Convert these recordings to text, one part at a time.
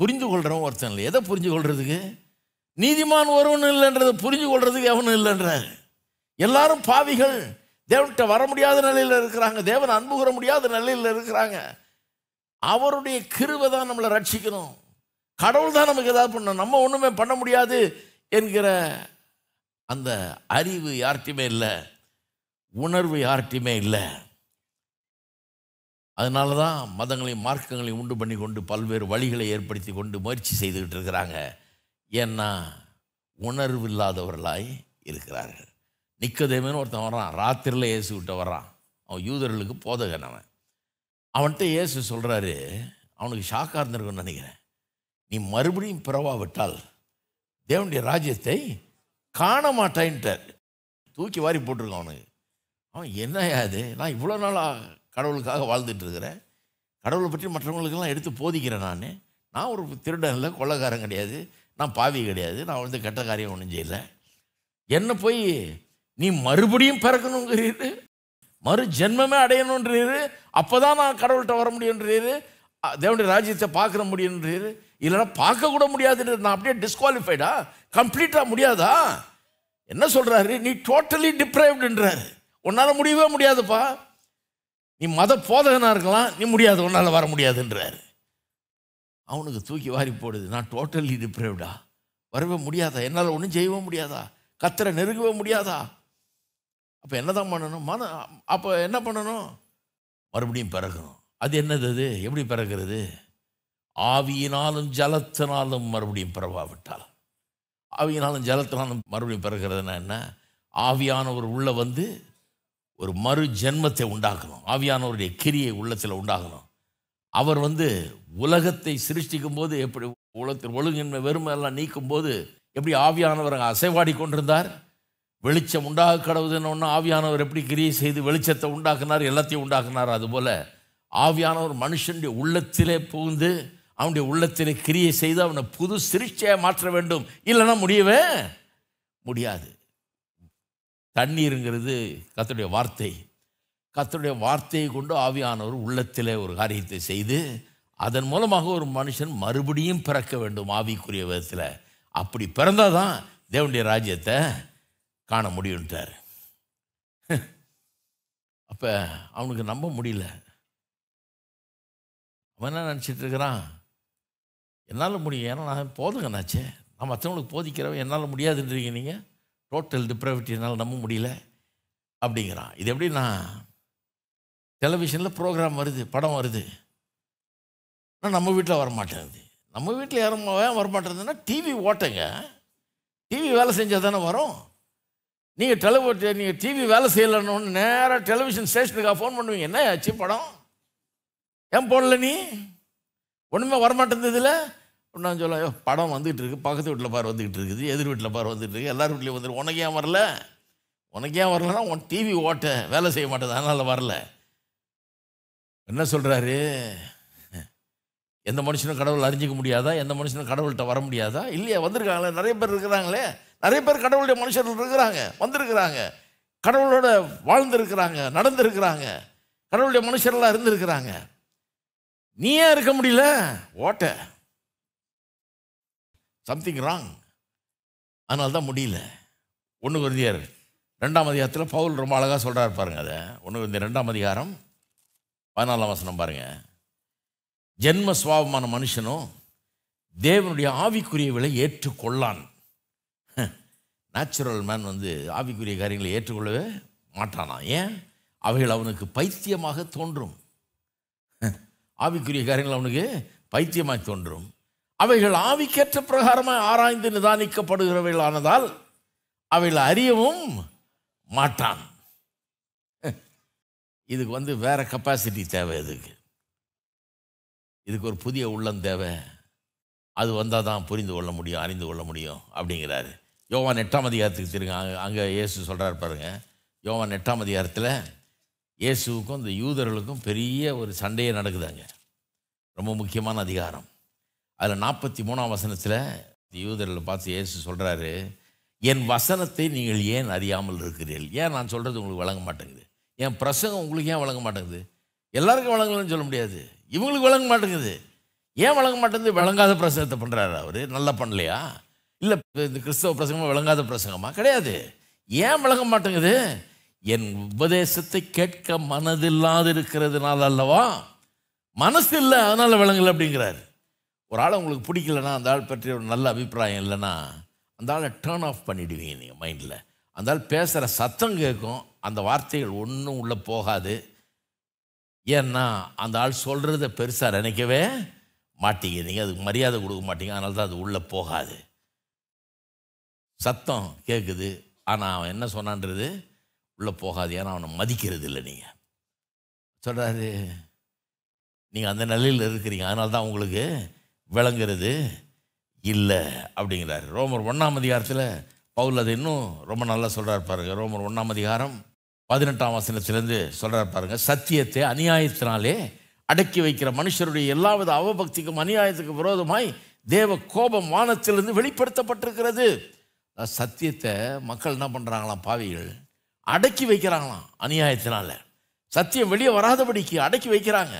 புரிந்து கொள்கிறவன் ஒருத்தன் இல்லை எதை புரிஞ்சு கொள்றதுக்கு நீதிமான் ஒருவன் இல்லைன்றதை புரிஞ்சு கொள்றதுக்கு எவனும் இல்லைன்றார் எல்லாரும் பாவிகள் தேவன்கிட்ட வர முடியாத நிலையில் இருக்கிறாங்க தேவன் அன்பு கூற முடியாத நிலையில் இருக்கிறாங்க அவருடைய கிருவை தான் நம்மளை ரட்சிக்கணும் கடவுள் தான் நமக்கு ஏதாவது பண்ணணும் நம்ம ஒன்றுமே பண்ண முடியாது என்கிற அந்த அறிவு யார்கிட்டையுமே இல்லை உணர்வு யார்கிட்டையுமே இல்லை அதனால தான் மதங்களையும் மார்க்கங்களையும் உண்டு பண்ணி கொண்டு பல்வேறு வழிகளை ஏற்படுத்தி கொண்டு முயற்சி செய்துக்கிட்டு இருக்கிறாங்க ஏன்னா உணர்வு இல்லாதவர்களாய் இருக்கிறார்கள் நிக்கதேமன்னு ஒருத்தன் வர்றான் ராத்திரியில் கிட்ட வர்றான் அவன் யூதர்களுக்கு போதகன் அவன் அவன்கிட்ட இயேசு சொல்கிறாரு அவனுக்கு ஷாக்காக இருந்திருக்குன்னு நினைக்கிறேன் நீ மறுபடியும் பிறவாவிட்டால் தேவனுடைய ராஜ்யத்தை காண மாட்டேன்ட்டார் தூக்கி வாரி போட்டிருக்கான் அவனுக்கு அவன் என்ன அது நான் இவ்வளோ நாளாக கடவுளுக்காக வாழ்ந்துட்டுருக்கிறேன் கடவுளை பற்றி மற்றவங்களுக்கெல்லாம் எடுத்து போதிக்கிறேன் நான் நான் ஒரு திருடன் இல்லை கொள்ளக்காரன் கிடையாது நான் பாவி கிடையாது நான் வந்து கெட்ட காரியம் ஒன்றும் செய்யல என்ன போய் நீ மறுபடியும் பிறக்கணுங்கிறீரு மறு ஜென்மமே அடையணுன்றீரு அப்போ தான் நான் கடவுள்கிட்ட வர முடியுன்றீரு தேவனுடைய ராஜ்யத்தை பார்க்குற முடியுன்றீரு இல்லைனா பார்க்கக்கூட முடியாதுன்றது நான் அப்படியே டிஸ்குவாலிஃபைடா கம்ப்ளீட்டாக முடியாதா என்ன சொல்கிறாரு நீ டோட்டலி டிப்ரைவ்டுன்றாரு உன்னால் முடியவே முடியாதுப்பா நீ மத போதகனாக இருக்கலாம் நீ முடியாது உன்னால் வர முடியாதுன்றார் அவனுக்கு தூக்கி வாரி போடுது நான் டோட்டலி டிப்ரைவ்டா வரவே முடியாதா என்னால் ஒன்றும் செய்யவே முடியாதா கத்தரை நெருங்கவே முடியாதா அப்போ என்ன தான் பண்ணணும் மன அப்போ என்ன பண்ணணும் மறுபடியும் பிறகணும் அது என்னது அது எப்படி பிறகுறது ஆவியினாலும் ஜலத்தினாலும் மறுபடியும் பிறவாவிட்டால் ஆவியினாலும் ஜலத்தினாலும் மறுபடியும் பிறகுறதுனா என்ன ஆவியானவர் உள்ளே வந்து ஒரு மறு ஜென்மத்தை உண்டாக்கணும் ஆவியானவருடைய கிரியை உள்ளத்தில் உண்டாகணும் அவர் வந்து உலகத்தை சிருஷ்டிக்கும் போது எப்படி உலகத்தில் ஒழுங்கின்மை வெறுமை எல்லாம் நீக்கும் போது எப்படி ஆவியானவர் அசைவாடி கொண்டிருந்தார் வெளிச்சம் உண்டாக கடவுதுன்னு ஒன்று ஆவியானவர் எப்படி கிரியை செய்து வெளிச்சத்தை உண்டாக்குனார் எல்லாத்தையும் உண்டாக்குனார் அதுபோல் ஆவியானவர் மனுஷனுடைய உள்ளத்திலே புகுந்து அவனுடைய உள்ளத்திலே கிரியை செய்து அவனை புது சிருஷ்டியை மாற்ற வேண்டும் இல்லைன்னா முடியவே முடியாது தண்ணீருங்கிறது கத்தருடைய வார்த்தை கத்தருடைய வார்த்தையை கொண்டு ஆவியானவர் உள்ளத்தில் ஒரு காரியத்தை செய்து அதன் மூலமாக ஒரு மனுஷன் மறுபடியும் பிறக்க வேண்டும் ஆவிக்குரிய விதத்தில் அப்படி பிறந்தால் தான் தேவனுடைய ராஜ்யத்தை காண முடியும்ட்டார் அப்போ அவனுக்கு நம்ப முடியல அவன் என்ன நினச்சிட்டு இருக்கிறான் என்னால் முடியும் ஏன்னா நான் போதுங்கண்ணாச்சே நான் மற்றவங்களுக்கு போதிக்கிறவன் என்னால் முடியாதுன்றீங்க நீங்கள் டோட்டல் டிப்ரவிட்டினால் நம்ப முடியல அப்படிங்கிறான் இது எப்படின்னா டெலிவிஷனில் ப்ரோக்ராம் வருது படம் வருது ஆனால் நம்ம வீட்டில் வரமாட்டேங்குது நம்ம வீட்டில் யாரும் வரமாட்டேங்குதுன்னா டிவி ஓட்டுங்க டிவி வேலை செஞ்சால் தானே வரும் நீங்கள் டெலிவி நீங்கள் டிவி வேலை செய்யலைன்னு நேராக டெலிவிஷன் ஸ்டேஷனுக்காக ஃபோன் பண்ணுவீங்க என்ன ஆச்சு படம் ஏன் போடல நீ ஒன்றுமே வரமாட்டேங்குது இதில் நான் சொல்ல படம் வந்துகிட்டு இருக்கு பக்கத்து வீட்டில் பார் வந்துக்கிட்டு இருக்குது எதிர் வீட்டில் பார் வந்துகிட்டு இருக்குது எல்லார் வீட்லேயும் வந்துட்டு உனக்கே ஏன் வரல உனக்கு ஏன் வரலன்னா உன் டிவி ஓட்ட வேலை செய்ய மாட்டேது அதனால் வரல என்ன சொல்கிறாரு எந்த மனுஷனும் கடவுள் அறிஞ்சிக்க முடியாதா எந்த மனுஷனும் கடவுள்கிட்ட வர முடியாதா இல்லையா வந்திருக்காங்களே நிறைய பேர் இருக்கிறாங்களே நிறைய பேர் கடவுளுடைய மனுஷர்கள் இருக்கிறாங்க வந்திருக்கிறாங்க கடவுளோட வாழ்ந்துருக்கிறாங்க நடந்திருக்கிறாங்க கடவுளுடைய மனுஷர்களாக இருந்திருக்கிறாங்க நீ ஏன் இருக்க முடியல ஓட்ட சம்திங் ராங் அதனால தான் முடியல ஒன்று குருந்தியர் ரெண்டாம் அதிகாரத்தில் பவுல் ரொம்ப அழகாக சொல்கிறார் பாருங்கள் அதை ஒன்று குருந்தியர் ரெண்டாம் அதிகாரம் பதினாலாம் வசனம் பாருங்கள் ஜென்ம சுவாபமான மனுஷனும் தேவனுடைய ஆவிக்குரிய விலை ஏற்றுக்கொள்ளான் நேச்சுரல் மேன் வந்து ஆவிக்குரிய காரியங்களை ஏற்றுக்கொள்ளவே மாட்டானா ஏன் அவைகள் அவனுக்கு பைத்தியமாக தோன்றும் ஆவிக்குரிய காரியங்கள் அவனுக்கு பைத்தியமாக தோன்றும் அவைகள் ஆவிக்கேற்ற பிரகாரமாக ஆராய்ந்து நிதானிக்கப்படுகிறவைகளானதால் அவைகள் அறியவும் மாட்டான் இதுக்கு வந்து வேறு கெப்பாசிட்டி தேவை இதுக்கு இதுக்கு ஒரு புதிய உள்ளம் தேவை அது வந்தால் தான் புரிந்து கொள்ள முடியும் அறிந்து கொள்ள முடியும் அப்படிங்கிறாரு யோவான் எட்டாம் அதிகாரத்துக்கு திருங்க அங்கே அங்கே இயேசு சொல்கிறார் பாருங்க யோவான் எட்டாம் அதிகாரத்தில் இயேசுவுக்கும் இந்த யூதர்களுக்கும் பெரிய ஒரு சண்டையே நடக்குதாங்க ரொம்ப முக்கியமான அதிகாரம் அதில் நாற்பத்தி மூணாம் வசனத்தில் யூதர்களை பார்த்து ஏசு சொல்கிறாரு என் வசனத்தை நீங்கள் ஏன் அறியாமல் இருக்கிறீர்கள் ஏன் நான் சொல்கிறது உங்களுக்கு வழங்க மாட்டேங்குது என் பிரசங்கம் உங்களுக்கு ஏன் வழங்க மாட்டேங்குது எல்லாருக்கும் வழங்கலன்னு சொல்ல முடியாது இவங்களுக்கு வழங்க மாட்டேங்குது ஏன் வழங்க மாட்டேங்குது விளங்காத பிரசங்கத்தை பண்ணுறாரு அவர் நல்லா பண்ணலையா இல்லை இந்த கிறிஸ்தவ பிரசங்கமாக விளங்காத பிரசங்கமாக கிடையாது ஏன் விளங்க மாட்டேங்குது என் உபதேசத்தை கேட்க மனதில்லாது இருக்கிறதுனால அல்லவா மனசு இல்லை அதனால் விளங்கலை அப்படிங்கிறாரு ஒரு ஆள் உங்களுக்கு பிடிக்கலனா அந்த ஆள் பற்றி ஒரு நல்ல அபிப்பிராயம் இல்லைன்னா அந்த ஆளை டேர்ன் ஆஃப் பண்ணிவிடுவீங்க நீங்கள் மைண்டில் அந்த ஆள் பேசுகிற சத்தம் கேட்கும் அந்த வார்த்தைகள் ஒன்றும் உள்ளே போகாது ஏன்னா அந்த ஆள் சொல்கிறத பெருசாக நினைக்கவே மாட்டீங்க நீங்கள் அதுக்கு மரியாதை கொடுக்க மாட்டீங்க அதனால தான் அது உள்ளே போகாது சத்தம் கேட்குது ஆனால் அவன் என்ன சொன்னான்றது உள்ளே போகாது ஏன்னா அவனை மதிக்கிறது இல்லை நீங்கள் சொல்கிறாரு நீங்கள் அந்த நிலையில் இருக்கிறீங்க அதனால தான் உங்களுக்கு விளங்குறது இல்லை அப்படிங்கிறார் ரோமர் ஒன்றாம் அதிகாரத்தில் பவுல் அது இன்னும் ரொம்ப நல்லா சொல்கிறார் பாருங்கள் ரோமர் ஒன்றாம் அதிகாரம் பதினெட்டாம் வசனத்திலேருந்து சொல்கிறார் பாருங்கள் சத்தியத்தை அநியாயத்தினாலே அடக்கி வைக்கிற மனுஷருடைய எல்லாவித அவபக்திக்கும் அநியாயத்துக்கு விரோதமாய் தேவ கோபம் வானத்திலிருந்து வெளிப்படுத்தப்பட்டிருக்கிறது சத்தியத்தை மக்கள் என்ன பண்ணுறாங்களாம் பாவிகள் அடக்கி வைக்கிறாங்களாம் அநியாயத்தினால சத்தியம் வெளியே வராதபடிக்கு அடக்கி வைக்கிறாங்க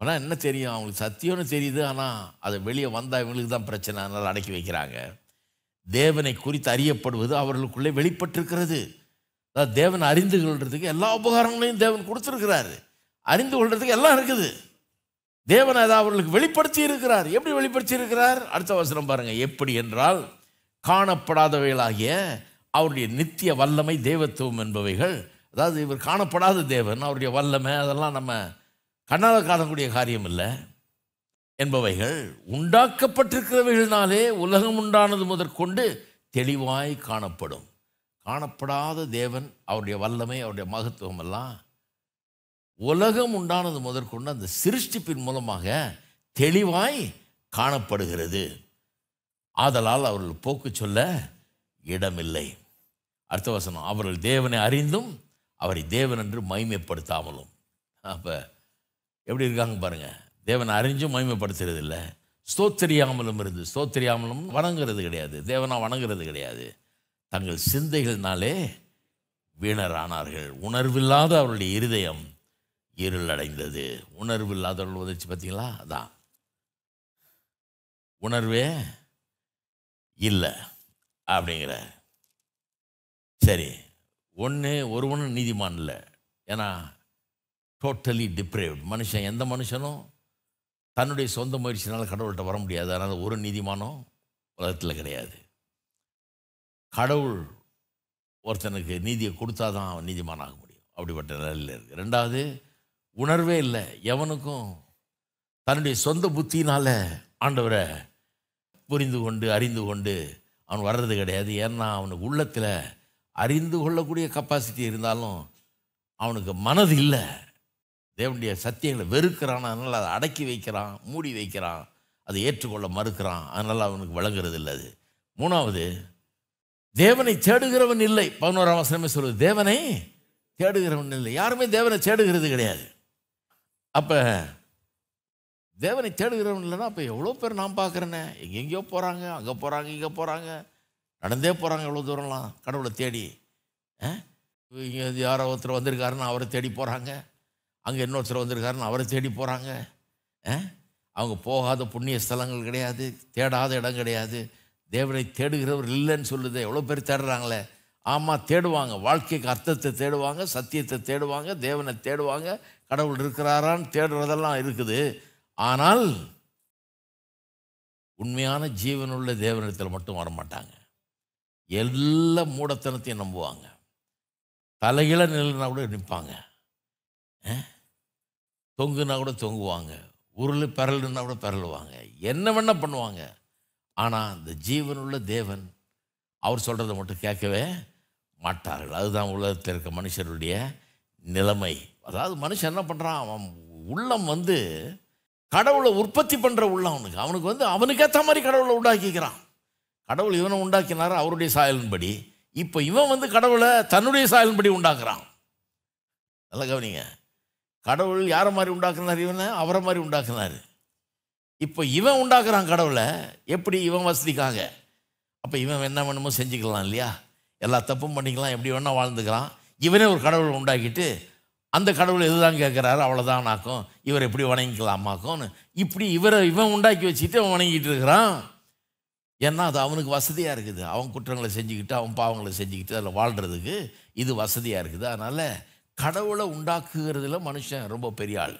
ஆனால் என்ன தெரியும் அவங்களுக்கு சத்தியம்னு தெரியுது ஆனால் அது வெளியே வந்தால் இவங்களுக்கு தான் பிரச்சனை அதனால் அடக்கி வைக்கிறாங்க தேவனை குறித்து அறியப்படுவது அவர்களுக்குள்ளே வெளிப்பட்டிருக்கிறது அதாவது தேவனை அறிந்து கொள்றதுக்கு எல்லா உபகாரங்களையும் தேவன் கொடுத்துருக்கிறாரு அறிந்து கொள்றதுக்கு எல்லாம் இருக்குது தேவன் அதை அவர்களுக்கு வெளிப்படுத்தி இருக்கிறார் எப்படி வெளிப்படுத்தி இருக்கிறார் அடுத்த வசனம் பாருங்கள் எப்படி என்றால் காணப்படாதவைகளாகிய அவருடைய நித்திய வல்லமை தேவத்துவம் என்பவைகள் அதாவது இவர் காணப்படாத தேவன் அவருடைய வல்லமை அதெல்லாம் நம்ம கண்ணால் காணக்கூடிய காரியம் இல்லை என்பவைகள் உண்டாக்கப்பட்டிருக்கிறவைகளினாலே உலகம் உண்டானது முதற்கொண்டு தெளிவாய் காணப்படும் காணப்படாத தேவன் அவருடைய வல்லமை அவருடைய மகத்துவம் எல்லாம் உலகம் உண்டானது முதற்கொண்டு அந்த சிருஷ்டிப்பின் மூலமாக தெளிவாய் காணப்படுகிறது ஆதலால் அவர்கள் போக்கு சொல்ல இடமில்லை அர்த்தவசனம் அவர்கள் தேவனை அறிந்தும் அவரை தேவன் என்று மைமைப்படுத்தாமலும் அப்போ எப்படி இருக்காங்க பாருங்கள் தேவனை அறிஞ்சும் மகிமைப்படுத்துறது இல்லை ஸ்தோத்திரியாமலும் இருந்து ஸ்தோத்திரியாமலும் வணங்குறது கிடையாது தேவனா வணங்குறது கிடையாது தங்கள் சிந்தைகள்னாலே வீணரானார்கள் உணர்வில்லாத அவருடைய இருதயம் இருளடைந்தது உணர்வு இல்லாதவர்கள் உதவிச்சு பார்த்தீங்களா அதான் உணர்வே இல்லை அப்படிங்கிற சரி ஒன்று ஒருவனும் நீதிமான் இல்லை ஏன்னா டோட்டலி டிப்ரேவ்ட் மனுஷன் எந்த மனுஷனும் தன்னுடைய சொந்த முயற்சினால் கடவுள்கிட்ட வர முடியாது அதனால் ஒரு நீதிமானம் உலகத்தில் கிடையாது கடவுள் ஒருத்தனுக்கு நீதியை கொடுத்தா தான் அவன் நீதிமான் ஆக முடியும் அப்படிப்பட்ட நிலையில் இருக்குது ரெண்டாவது உணர்வே இல்லை எவனுக்கும் தன்னுடைய சொந்த புத்தினால் ஆண்டவரை புரிந்து கொண்டு அறிந்து கொண்டு அவன் வர்றது கிடையாது ஏன்னா அவனுக்கு உள்ளத்தில் அறிந்து கொள்ளக்கூடிய கப்பாசிட்டி இருந்தாலும் அவனுக்கு மனது இல்லை தேவனுடைய சத்தியங்களை வெறுக்கிறான் அதனால் அதை அடக்கி வைக்கிறான் மூடி வைக்கிறான் அதை ஏற்றுக்கொள்ள மறுக்கிறான் அதனால் அவனுக்கு வழங்குறது இல்லை அது மூணாவது தேவனை தேடுகிறவன் இல்லை பதினோராம் வசனமே சொல்வது தேவனை தேடுகிறவன் இல்லை யாருமே தேவனை தேடுகிறது கிடையாது அப்போ தேவனை தேடுகிறவன் இல்லைன்னா அப்போ எவ்வளோ பேர் நான் பார்க்குறேனே எங்கெங்கேயோ போகிறாங்க அங்கே போகிறாங்க இங்கே போகிறாங்க நடந்தே போகிறாங்க எவ்வளோ தூரம்லாம் கடவுளை தேடி இங்கே யாரோ ஒருத்தர் வந்திருக்காருன்னு அவரை தேடி போகிறாங்க அங்கே இன்னொருத்தர் வந்திருக்காருன்னு அவரை தேடி போகிறாங்க அவங்க போகாத புண்ணிய ஸ்தலங்கள் கிடையாது தேடாத இடம் கிடையாது தேவனை தேடுகிறவர் இல்லைன்னு சொல்லுது எவ்வளோ பேர் தேடுறாங்களே ஆமாம் தேடுவாங்க வாழ்க்கைக்கு அர்த்தத்தை தேடுவாங்க சத்தியத்தை தேடுவாங்க தேவனை தேடுவாங்க கடவுள் இருக்கிறாரான்னு தேடுறதெல்லாம் இருக்குது ஆனால் உண்மையான ஜீவனுள்ள தேவனிடத்தில் மட்டும் வரமாட்டாங்க எல்லா மூடத்தனத்தையும் நம்புவாங்க தலைகளை நிலைனா கூட நிற்பாங்க தொங்குனா கூட தொங்குவாங்க உருள் பரலுன்னா கூட பரலுவாங்க என்ன வேணால் பண்ணுவாங்க ஆனால் இந்த ஜீவனுள்ள தேவன் அவர் சொல்கிறத மட்டும் கேட்கவே மாட்டார்கள் அதுதான் உலகத்தில் இருக்க மனுஷருடைய நிலைமை அதாவது மனுஷன் என்ன பண்ணுறான் அவன் உள்ளம் வந்து கடவுளை உற்பத்தி பண்ணுற உள்ளம் அவனுக்கு அவனுக்கு வந்து அவனுக்கு ஏற்ற மாதிரி கடவுளை உண்டாக்கிக்கிறான் கடவுள் இவனை உண்டாக்கினார் அவருடைய சாயலின்படி இப்போ இவன் வந்து கடவுளை தன்னுடைய சாயலின்படி உண்டாக்குறான் நல்லா கவனிங்க கடவுள் யாரை மாதிரி உண்டாக்குனார் இவனை அவரை மாதிரி உண்டாக்குனார் இப்போ இவன் உண்டாக்குறான் கடவுளை எப்படி இவன் வசதிக்காக அப்போ இவன் என்ன வேணுமோ செஞ்சுக்கலாம் இல்லையா எல்லா தப்பும் பண்ணிக்கலாம் எப்படி வேணால் வாழ்ந்துக்கலாம் இவனே ஒரு கடவுளை உண்டாக்கிட்டு அந்த கடவுள் எதுதான் கேட்குறாரு அவ்வளோதான் ஆக்கும் இவர் எப்படி வணங்கிக்கலாமாக்கும்னு இப்படி இவரை இவன் உண்டாக்கி வச்சுட்டு அவன் வணங்கிட்டு இருக்கிறான் ஏன்னா அது அவனுக்கு வசதியாக இருக்குது அவன் குற்றங்களை செஞ்சுக்கிட்டு அவன் பாவங்களை செஞ்சுக்கிட்டு அதில் வாழ்கிறதுக்கு இது வசதியாக இருக்குது அதனால் கடவுளை உண்டாக்குகிறதுல மனுஷன் ரொம்ப பெரிய ஆள்